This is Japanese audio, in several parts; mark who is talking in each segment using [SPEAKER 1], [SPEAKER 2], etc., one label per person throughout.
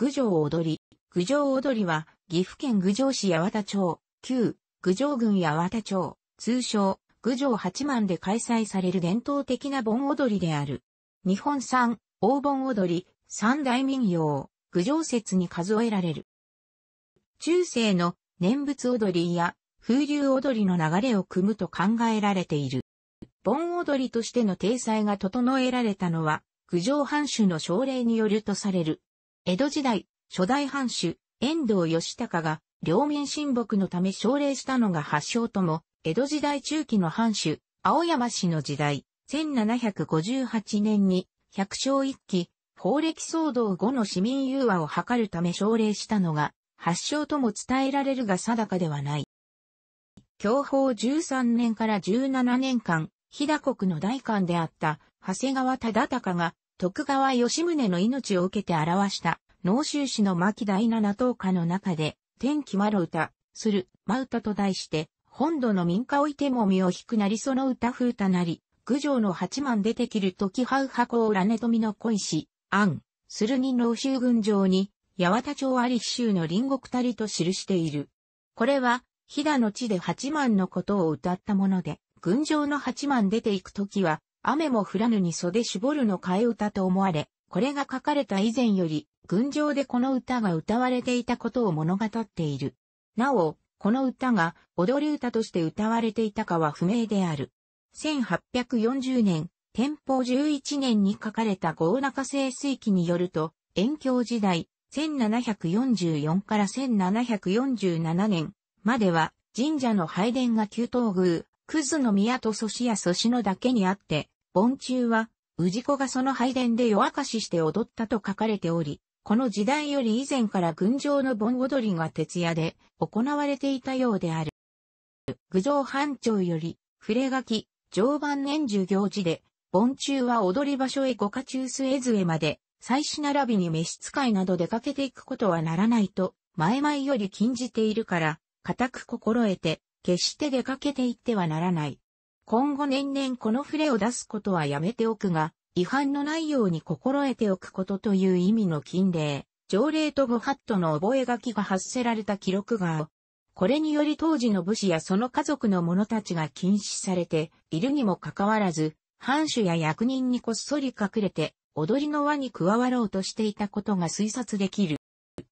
[SPEAKER 1] 郡上踊り。郡上踊りは、岐阜県郡上市八幡町、旧、郡上郡八幡町、通称、郡上八幡で開催される伝統的な盆踊りである。日本産、大盆踊り、三大民謡、郡上説に数えられる。中世の念仏踊りや風流踊りの流れを組むと考えられている。盆踊りとしての体裁が整えられたのは、郡上藩主の奨励によるとされる。江戸時代、初代藩主、遠藤義隆が、領民親睦のため奨励したのが発祥とも、江戸時代中期の藩主、青山氏の時代、1758年に、百姓一揆、法暦騒動後の市民融和を図るため奨励したのが、発祥とも伝えられるが定かではない。享保13年から17年間、飛騨国の大官であった、長谷川忠隆が、徳川吉宗の命を受けて表した、濃州市の牧第七頭下の中で、天気まろ歌、する、ま歌と題して、本土の民家おいても身を引くなりその歌風たなり、郡上の八幡出てきる時はうはこうらねとみの恋し、案、するに濃州郡上に、八幡町あり州の隣国たりと記している。これは、飛騨の地で八幡のことを歌ったもので、郡上の八幡出ていく時は、雨も降らぬに袖絞るの替え歌と思われ、これが書かれた以前より、群青でこの歌が歌われていたことを物語っている。なお、この歌が踊り歌として歌われていたかは不明である。1840年、天保11年に書かれた豪中清水記によると、遠京時代、1744から1747年までは神社の拝殿が旧東宮、クズの宮と祖師や祖師のだけにあって、盆中は、氏子がその拝殿で夜明かしして踊ったと書かれており、この時代より以前から群青の盆踊りが徹夜で行われていたようである。郡上藩長より、触れ書き、常磐年中行事で、盆中は踊り場所へ五家中末杖まで、祭祀並びに召使いなど出かけていくことはならないと、前々より禁じているから、固く心得て、決して出かけていってはならない。今後年々この触れを出すことはやめておくが、違反のないように心得ておくことという意味の禁令、条例とご法度の覚書が発せられた記録が、これにより当時の武士やその家族の者たちが禁止されているにもかかわらず、藩主や役人にこっそり隠れて、踊りの輪に加わろうとしていたことが推察できる。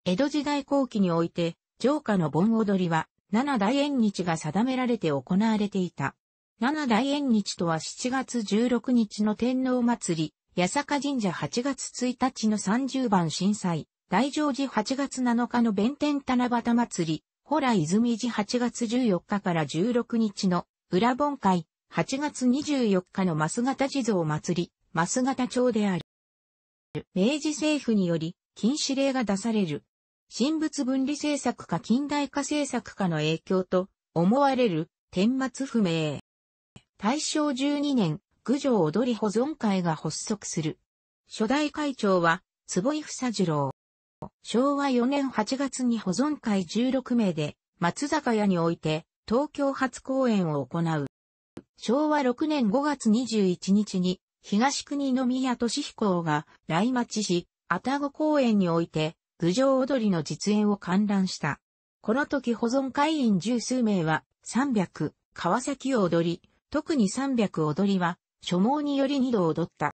[SPEAKER 1] 江戸時代後期において、城下の盆踊りは、七大縁日が定められて行われていた。七大縁日とは7月16日の天皇祭り、八坂神社8月1日の30番震災、大乗寺8月7日の弁天七夕祭り、ほら泉寺8月14日から16日の裏盆会、8月24日の増形地蔵祭り、増形町である。明治政府により禁止令が出される。神仏分離政策か近代化政策かの影響と思われる天末不明。大正12年、郡上踊り保存会が発足する。初代会長は、坪井房次郎。昭和4年8月に保存会16名で、松坂屋において、東京初公演を行う。昭和6年5月21日に、東国宮俊彦が来町し、愛宕公園において、郡上踊りの実演を観覧した。この時保存会員十数名は、300、川崎を踊り、特に300踊りは、書望により二度踊った。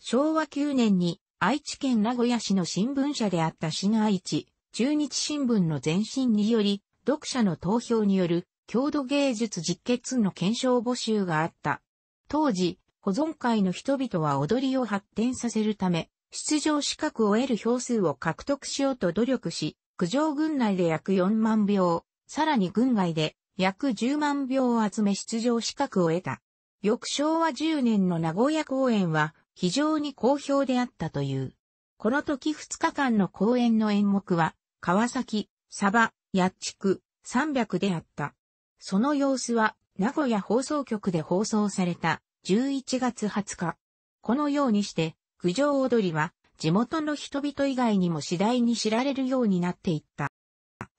[SPEAKER 1] 昭和9年に、愛知県名古屋市の新聞社であった市愛知、中日新聞の前身により、読者の投票による、郷土芸術実決の検証募集があった。当時、保存会の人々は踊りを発展させるため、出場資格を得る票数を獲得しようと努力し、苦情軍内で約4万票、さらに軍外で約10万票を集め出場資格を得た。翌昭和10年の名古屋公演は非常に好評であったという。この時2日間の公演の演目は、川崎、サバ、八地区、三百であった。その様子は、名古屋放送局で放送された、11月20日。このようにして、九条踊りは、地元の人々以外にも次第に知られるようになっていった。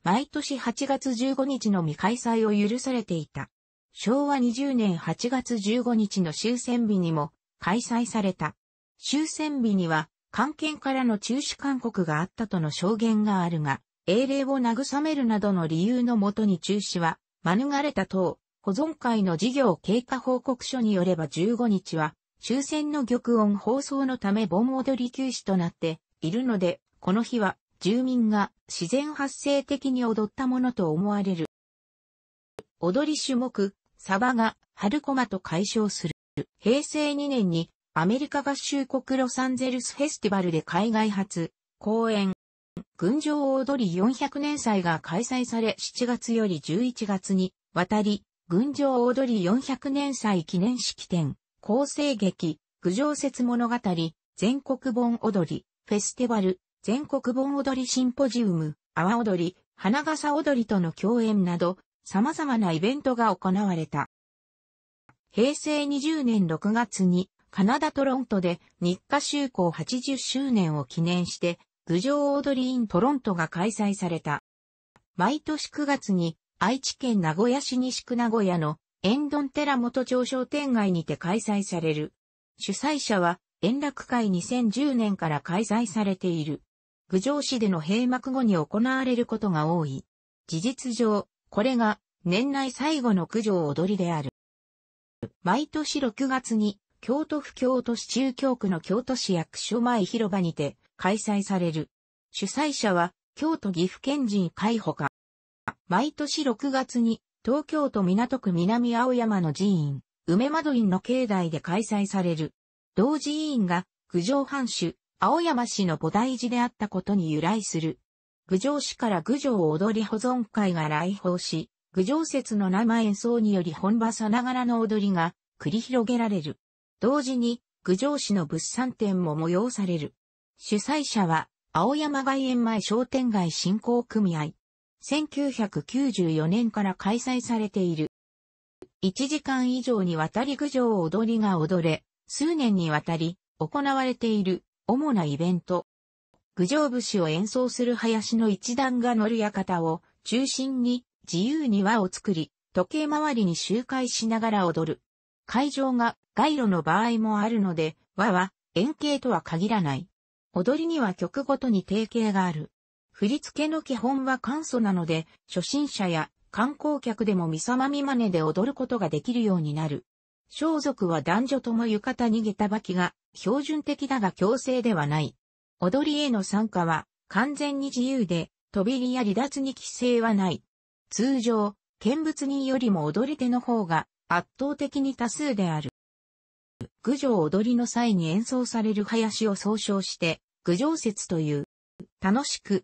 [SPEAKER 1] 毎年8月15日の未開催を許されていた。昭和20年8月15日の終戦日にも開催された。終戦日には、関係からの中止勧告があったとの証言があるが、英霊を慰めるなどの理由のもとに中止は免れた等、保存会の事業経過報告書によれば15日は終戦の玉音放送のため盆踊り休止となっているので、この日は住民が自然発生的に踊ったものと思われる。踊り種目、サバが春駒と解消する。平成2年にアメリカ合衆国ロサンゼルスフェスティバルで海外初公演。群青踊り400年祭が開催され7月より11月に渡り、群青踊り400年祭記念式典構成劇、郡上説物語、全国盆踊り、フェスティバル、全国盆踊りシンポジウム、阿波踊り、花笠踊りとの共演など、様々なイベントが行われた。平成20年6月に、カナダトロントで日課就航80周年を記念して、郡上踊り in トロントが開催された。毎年9月に愛知県名古屋市西区名古屋のエンドン寺元町商店街にて開催される。主催者は、円楽会2010年から開催されている。郡上市での閉幕後に行われることが多い。事実上、これが年内最後の九条踊りである。毎年6月に、京都府京都市中京区の京都市役所前広場にて開催される。主催者は、京都岐阜県人会ほか。毎年6月に東京都港区南青山の寺院、梅窓院の境内で開催される。同寺院が、郡上藩主、青山氏の菩提寺であったことに由来する。郡上市から郡上踊り保存会が来訪し、郡上節の生演奏により本場さながらの踊りが繰り広げられる。同時に、郡上市の物産展も催される。主催者は、青山外苑前商店街振興組合。1994年から開催されている。1時間以上にわたり郡上踊りが踊れ、数年にわたり行われている主なイベント。郡上節を演奏する林の一団が乗る館を中心に自由に輪を作り、時計回りに周回しながら踊る。会場が街路の場合もあるので、輪は円形とは限らない。踊りには曲ごとに定型がある。振り付けの基本は簡素なので、初心者や観光客でも見さまみまねで踊ることができるようになる。装束は男女とも浴衣に下駄履きが標準的だが強制ではない。踊りへの参加は完全に自由で、飛び入りや離脱に規制はない。通常、見物人よりも踊り手の方が圧倒的に多数である。郡上踊りの際に演奏される林を総称して、郡上節という、楽しく、